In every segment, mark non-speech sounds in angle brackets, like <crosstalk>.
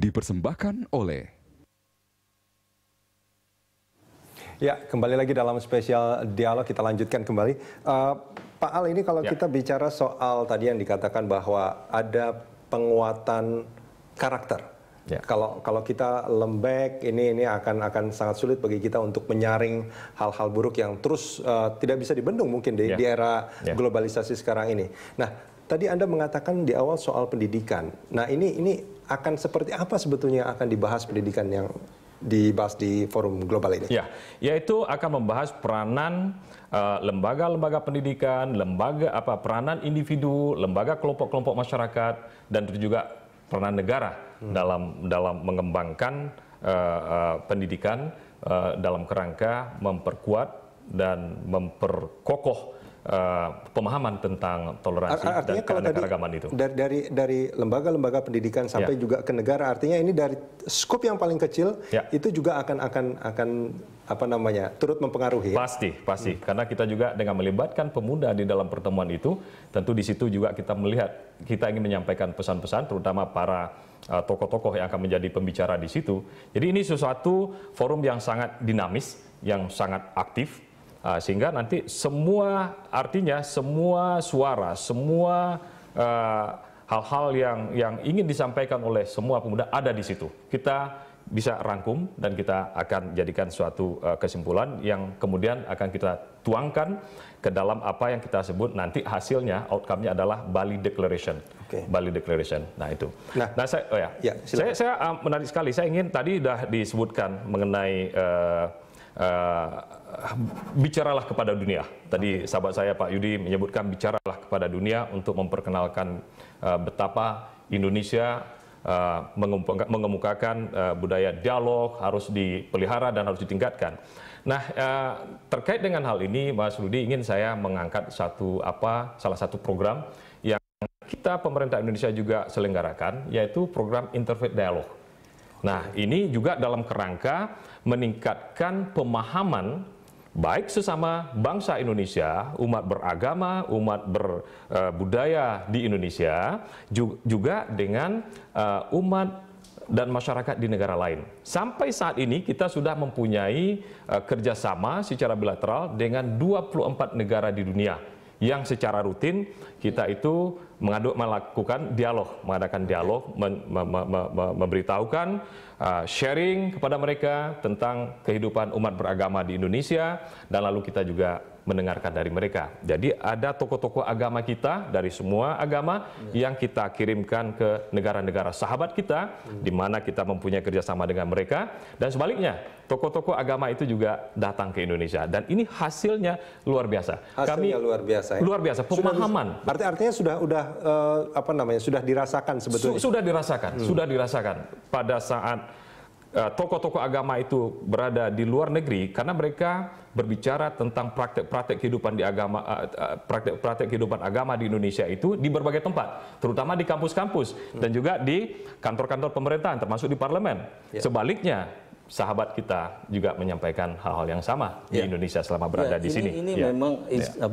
dipersembahkan oleh Ya, kembali lagi dalam spesial dialog kita lanjutkan kembali. Uh, Pak Al, ini kalau ya. kita bicara soal tadi yang dikatakan bahwa ada penguatan karakter. Ya. Kalau kalau kita lembek, ini ini akan akan sangat sulit bagi kita untuk menyaring hal-hal buruk yang terus uh, tidak bisa dibendung mungkin di, ya. di era ya. globalisasi sekarang ini. Nah, tadi Anda mengatakan di awal soal pendidikan. Nah, ini ini akan seperti apa sebetulnya akan dibahas pendidikan yang dibahas di forum global ini? Ya, yaitu akan membahas peranan eh, lembaga-lembaga uh, pendidikan, lembaga apa peranan individu, lembaga kelompok-kelompok masyarakat dan juga peranan negara hmm. dalam dalam mengembangkan uh, uh, pendidikan uh, dalam kerangka memperkuat dan memperkokoh uh, pemahaman tentang toleransi Ar dan keanekaragaman itu. Dari dari lembaga-lembaga pendidikan sampai ya. juga ke negara, artinya ini dari skop yang paling kecil ya. itu juga akan akan akan apa namanya turut mempengaruhi. Pasti pasti hmm. karena kita juga dengan melibatkan pemuda di dalam pertemuan itu, tentu di situ juga kita melihat kita ingin menyampaikan pesan-pesan terutama para eh, tokoh-tokoh yang akan menjadi pembicara di situ. Jadi ini sesuatu forum yang sangat dinamis, yang sangat aktif Nah, sehingga nanti semua artinya semua suara, semua ah, hal-hal uh, yang yang ingin disampaikan oleh semua pemuda ada di situ. Kita bisa rangkum dan kita akan jadikan suatu uh, kesimpulan yang kemudian akan kita tuangkan ke dalam apa yang kita sebut nanti hasilnya outcome-nya adalah Bali Declaration. Okay. Bali Declaration. Nah, itu. Nah, nah saya oh ya. ya saya saya uh, menarik sekali. Saya ingin tadi sudah disebutkan mengenai uh, uh, bicaralah kepada dunia. Tadi sahabat saya Pak Yudi menyebutkan bicaralah kepada dunia untuk memperkenalkan uh, betapa Indonesia uh, mengemukakan uh, budaya dialog harus dipelihara dan harus ditingkatkan. Nah, eh, terkait dengan hal ini Mas Rudi ingin saya mengangkat satu apa salah satu program yang kita pemerintah Indonesia juga selenggarakan yaitu program Interfaith Dialog. Nah, ini juga dalam kerangka meningkatkan pemahaman baik sesama bangsa Indonesia, umat beragama, umat berbudaya di Indonesia, juga dengan eh, umat dan masyarakat di negara lain. Sampai saat ini kita sudah mempunyai eh, kerjasama secara bilateral dengan 24 negara di dunia yang secara rutin kita itu mengaduk melakukan dialog, mengadakan dialog, men, me, me, me, memberitahukan, uh, sharing kepada mereka tentang kehidupan umat beragama di Indonesia, dan lalu kita juga mendengarkan dari mereka. Jadi ada tokoh-tokoh agama kita dari semua agama yang kita kirimkan ke negara-negara sahabat kita, di mana kita mempunyai kerjasama dengan mereka, dan sebaliknya tokoh-tokoh agama itu juga datang ke Indonesia. Dan ini hasilnya luar biasa. Hasilnya Kami, luar biasa. Ya? Luar biasa. Pemahaman. arti artinya sudah sudah uh, eh, apa namanya sudah dirasakan sebetulnya. Sudah dirasakan. Hmm. Sudah dirasakan pada saat Eh, tokoh-tokoh agama itu berada di luar negeri karena mereka berbicara tentang praktek-praktek kehidupan di agama eh, eh, praktek-praktek kehidupan agama di Indonesia itu di berbagai tempat, terutama di kampus-kampus dan juga di kantor-kantor pemerintahan termasuk di parlemen. Ya. Sebaliknya, sahabat kita juga menyampaikan hal-hal yang sama ya. di Indonesia selama berada ya, di sini. Ini ya. memang is, ya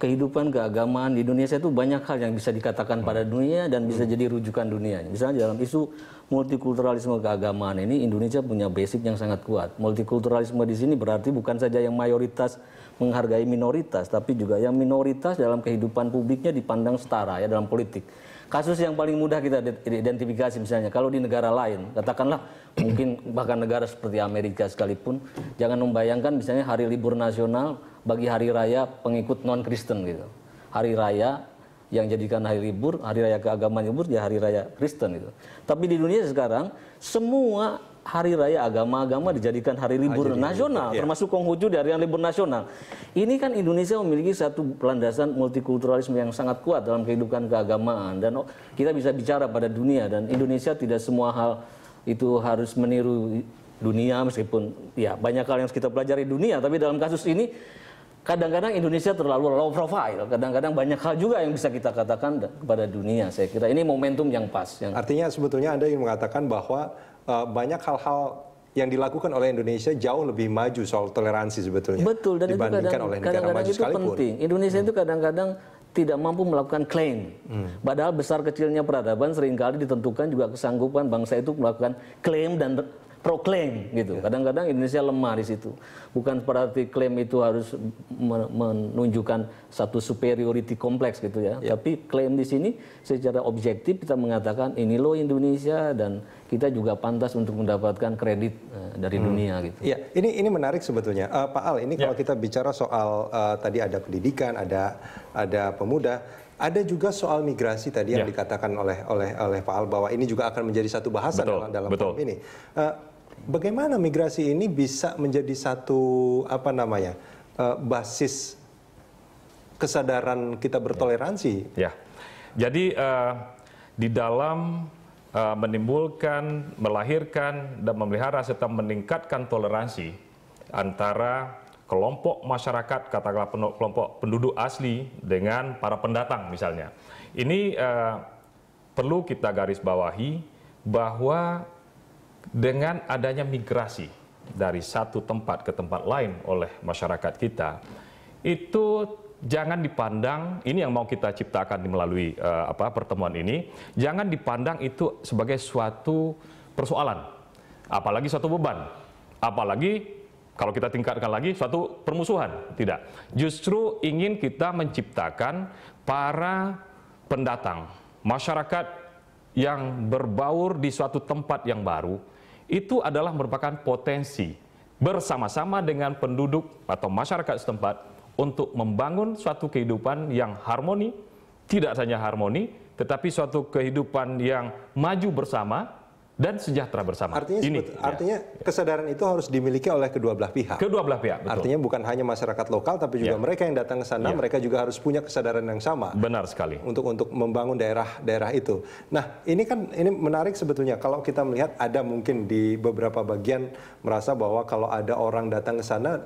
kehidupan keagamaan di Indonesia itu banyak hal yang bisa dikatakan pada dunia dan bisa jadi rujukan dunia. Misalnya dalam isu multikulturalisme keagamaan ini Indonesia punya basic yang sangat kuat. Multikulturalisme di sini berarti bukan saja yang mayoritas menghargai minoritas, tapi juga yang minoritas dalam kehidupan publiknya dipandang setara ya dalam politik kasus yang paling mudah kita identifikasi misalnya kalau di negara lain katakanlah mungkin bahkan negara seperti Amerika sekalipun jangan membayangkan misalnya hari libur nasional bagi hari raya pengikut non Kristen gitu. Hari raya yang jadikan hari libur, hari raya keagamaan libur ya hari raya Kristen gitu. Tapi di dunia sekarang semua hari raya agama-agama dijadikan hari ah, libur nasional, ya. termasuk Konghucu di hari libur nasional. Ini kan Indonesia memiliki satu landasan multikulturalisme yang sangat kuat dalam kehidupan keagamaan dan kita bisa bicara pada dunia dan Indonesia tidak semua hal itu harus meniru dunia meskipun ya banyak hal yang kita pelajari dunia tapi dalam kasus ini kadang-kadang Indonesia terlalu low profile, kadang-kadang banyak hal juga yang bisa kita katakan kepada dunia. Saya kira ini momentum yang pas. Yang... Artinya sebetulnya Anda ingin mengatakan bahwa uh, banyak hal-hal yang dilakukan oleh Indonesia jauh lebih maju soal toleransi sebetulnya. Betul dan dibandingkan itu kadang, oleh negara kadang -kadang maju itu sekalipun. penting. Indonesia hmm. itu kadang-kadang tidak mampu melakukan klaim. Hmm. Padahal besar kecilnya peradaban seringkali ditentukan juga kesanggupan bangsa itu melakukan klaim dan proklaim gitu. Ya. Kadang-kadang Indonesia lemah di situ. Bukan berarti klaim itu harus menunjukkan satu superiority kompleks gitu ya. ya. Tapi klaim di sini secara objektif kita mengatakan ini loh Indonesia dan kita juga pantas untuk mendapatkan kredit eh, dari hmm. dunia gitu. Iya, ini ini menarik sebetulnya. Uh, Pak Al, ini ya. kalau kita bicara soal uh, tadi ada pendidikan, ada ada pemuda ada juga soal migrasi tadi yang yeah. dikatakan oleh oleh oleh Pak Al bahwa ini juga akan menjadi satu bahasan betul, dalam dalam ini. Uh, bagaimana migrasi ini bisa menjadi satu apa namanya uh, basis kesadaran kita bertoleransi? Ya. Yeah. Jadi uh, di dalam uh, menimbulkan, melahirkan dan memelihara serta meningkatkan toleransi antara kelompok masyarakat, katakanlah kelompok penduduk asli dengan para pendatang misalnya. Ini uh, perlu kita garis bawahi bahwa dengan adanya migrasi dari satu tempat ke tempat lain oleh masyarakat kita, itu jangan dipandang ini yang mau kita ciptakan melalui uh, apa pertemuan ini jangan dipandang itu sebagai suatu persoalan apalagi suatu beban apalagi kalau kita tingkatkan lagi, suatu permusuhan. Tidak. Justru ingin kita menciptakan para pendatang, masyarakat yang berbaur di suatu tempat yang baru, itu adalah merupakan potensi bersama-sama dengan penduduk atau masyarakat setempat untuk membangun suatu kehidupan yang harmoni, tidak hanya harmoni, tetapi suatu kehidupan yang maju bersama dan sejahtera bersama. Artinya, ini, sebut, ya. artinya kesadaran itu harus dimiliki oleh kedua belah pihak. Kedua belah pihak. Betul. Artinya bukan hanya masyarakat lokal, tapi juga ya. mereka yang datang ke sana, ya. mereka juga harus punya kesadaran yang sama. Benar sekali. Untuk untuk membangun daerah-daerah itu. Nah, ini kan ini menarik sebetulnya. Kalau kita melihat ada mungkin di beberapa bagian merasa bahwa kalau ada orang datang ke sana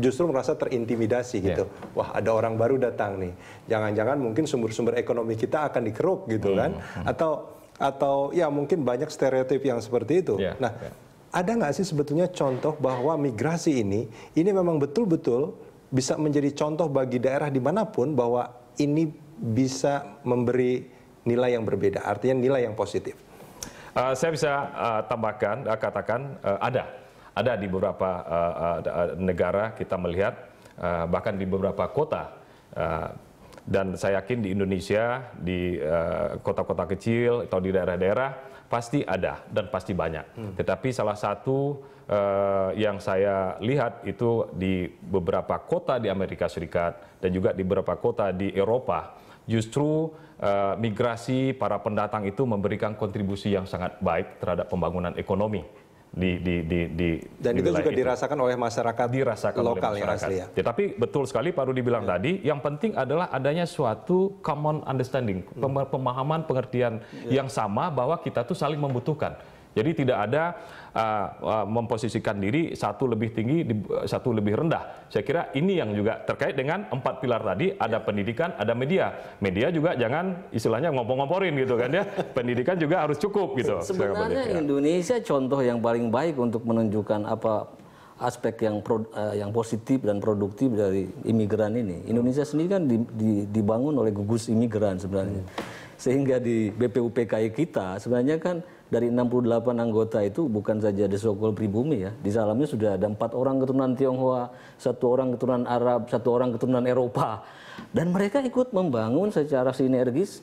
justru merasa terintimidasi gitu. Yeah. Wah, ada orang baru datang nih. Jangan-jangan mungkin sumber-sumber ekonomi kita akan dikeruk gitu kan? hmm. kan. Atau atau ya mungkin banyak stereotip yang seperti itu. Yeah, nah, yeah. ada nggak sih sebetulnya contoh bahwa migrasi ini ini memang betul-betul bisa menjadi contoh bagi daerah dimanapun bahwa ini bisa memberi nilai yang berbeda, artinya nilai yang positif. Uh, saya bisa uh, tambahkan, uh, katakan uh, ada, ada di beberapa uh, uh, negara kita melihat uh, bahkan di beberapa kota uh, dan saya yakin di Indonesia, di eh, kota-kota uh, kecil atau di daerah-daerah pasti ada dan pasti banyak. Hmm. Tetapi salah satu uh, yang saya lihat itu di beberapa kota di Amerika Serikat dan juga di beberapa kota di Eropa justru uh, migrasi para pendatang itu memberikan kontribusi yang sangat baik terhadap pembangunan ekonomi di di di, di dan itu juga itu. dirasakan oleh masyarakat dirasakan lokal oleh ya, masyarakat. ya asli ya. Tapi betul sekali Pak Rudi bilang ya. tadi, yang penting adalah adanya suatu common understanding, hmm. pemahaman pengertian ya. yang sama bahwa kita tuh saling membutuhkan jadi tidak ada eh, eh, memposisikan diri satu lebih tinggi, satu lebih rendah. Saya kira ini yang juga terkait dengan empat pilar tadi, ada pendidikan, ada media. Media juga jangan istilahnya ngompor-ngomporin gitu kan ya. <laughs> pendidikan juga harus cukup gitu. Sebenarnya Indonesia contoh yang paling baik untuk menunjukkan apa aspek yang pro, uh, yang positif dan produktif dari imigran ini. Indonesia sendiri kan di, di, dibangun oleh gugus imigran sebenarnya. Hmm. Sehingga di BPUPKI kita sebenarnya kan dari 68 anggota itu bukan saja sokol pribumi ya. Di dalamnya sudah ada empat orang keturunan Tionghoa, satu orang keturunan Arab, satu orang keturunan Eropa. Dan mereka ikut membangun secara sinergis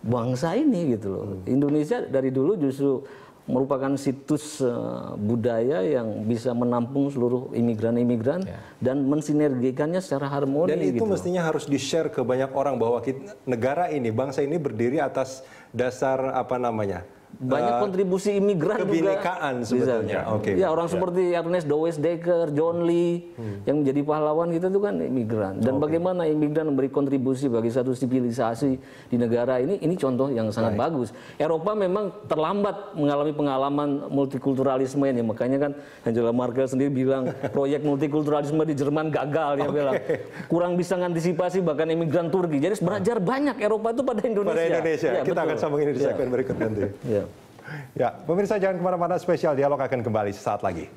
bangsa ini gitu loh. Hmm. Indonesia dari dulu justru merupakan situs uh, budaya yang bisa menampung seluruh imigran-imigran yeah. dan mensinergikannya secara harmoni. Dan itu gitu. mestinya harus di-share ke banyak orang bahwa kita, negara ini, bangsa ini berdiri atas dasar apa namanya? banyak uh, kontribusi imigran kebinekaan juga. sebetulnya. Bisa. Okay. Ya orang ya. seperti Ernest Dowes Decker, John Lee hmm. yang menjadi pahlawan kita itu kan imigran. Dan okay. bagaimana imigran memberi kontribusi bagi satu sivilisasi di negara ini ini contoh yang sangat Baik. bagus. Eropa memang terlambat mengalami pengalaman multikulturalisme ini makanya kan Angela Merkel sendiri bilang <laughs> proyek multikulturalisme di Jerman gagal dia okay. bilang. Kurang bisa mengantisipasi bahkan imigran Turki. Jadi belajar banyak Eropa itu pada Indonesia. Pada Indonesia. Ya, Kita betul. akan sambung ini di ya. segmen ya. berikut nanti. ya ya pemirsa jangan kemana-mana spesial dialog akan kembali sesaat lagi